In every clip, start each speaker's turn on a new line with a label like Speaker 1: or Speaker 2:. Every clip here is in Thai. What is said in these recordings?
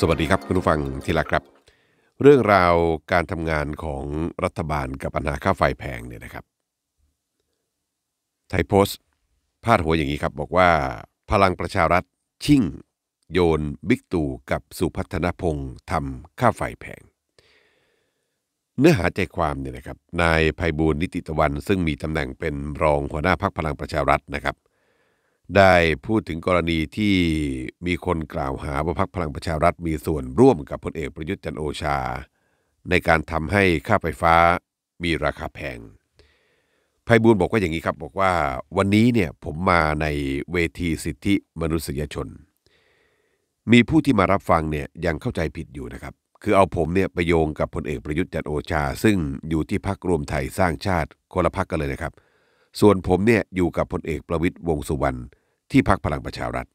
Speaker 1: สวัสดีครับ คุณผู้ฟังที่รักครับ เรื่องราวการทำงานของรัฐบาลกับปัญหาค่าไฟแพงเนี่ยนะครับไทยโพสต์ พาดหัวอย่างนี้ครับบอกว่า พลังประชารัฐ ชิ่ง โยน บิ๊กตู่กับสุพัฒนพงศ์ทำค่าไฟแพงเนื้อหาใจความเนี่ยนะครับนายภัยบูลนิติตะวันซึ่งมีตำแหน่งเป็นรองหัวหน้าพักพลังประชารัฐนะครับได้พูดถึงกรณีที่มีคนกล่าวหาว่าพรรคพลังประชารัฐ มีส่วนร่วมกับพลเอกประยุทธ์จันโอชา ในการทำให้ค่าไฟฟ้ามีราคาแพงภัยบูลบอกว่าอย่างนี้ครับ บอกว่าวันนี้เนี่ยผมมาในเวทีสิทธิมนุษยชน มีผู้ที่มารับฟังเนี่ยยังเข้าใจผิดอยู่นะครับ คือเอาผมเนี่ยไปโยงกับพลเอกประยุทธ์จันโอชา ซึ่งอยู่ที่พักรวมไทย สร้างชาติคนละพักกันเลยนะครับส่วนผมเนี่ยอยู่กับพลเอกประวิตยวงสุวรรณที่พักพลังประชารัฐ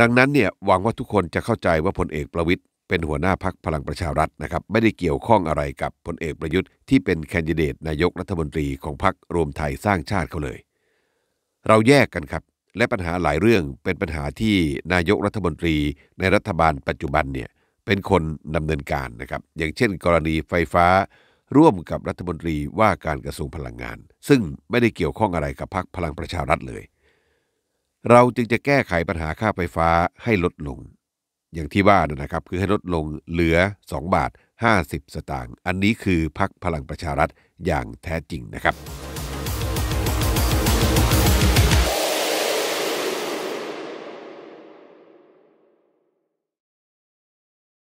Speaker 1: ดังนั้นเนี่ยหวังว่าทุกคนจะเข้าใจว่าพลเอกประวิตยเป็นหัวหน้าพักพลังประชารัฐนะครับ ไม่ได้เกี่ยวข้องอะไรกับพลเอกประยุทธ์ที่เป็นแคนดิเดต นายกรัฐมนตรีของพักรวมไทยสร้างชาติเขาเลย เราแยกกันครับ และปัญหาหลายเรื่องเป็นปัญหาที่นายกรัฐมนตรีในรัฐบาล ปัจจุบันเนี่ยเป็นคนดำเนินการนะครับอย่างเช่น กรณีไฟฟ้าร่วมกับรัฐมนตรีว่าการกระทรวงพลังงาน ซึ่งไม่ได้เกี่ยวข้องอะไรกับพรรคพลังประชารัฐเลย เราจึงจะแก้ไขปัญหาค่าไฟฟ้าให้ลดลง อย่างที่ว่านะครับ คือให้ลดลงเหลือ 2 บาท 50 สตางค์อันนี้คือพรรคพลังประชารัฐอย่างแท้จริงนะครับ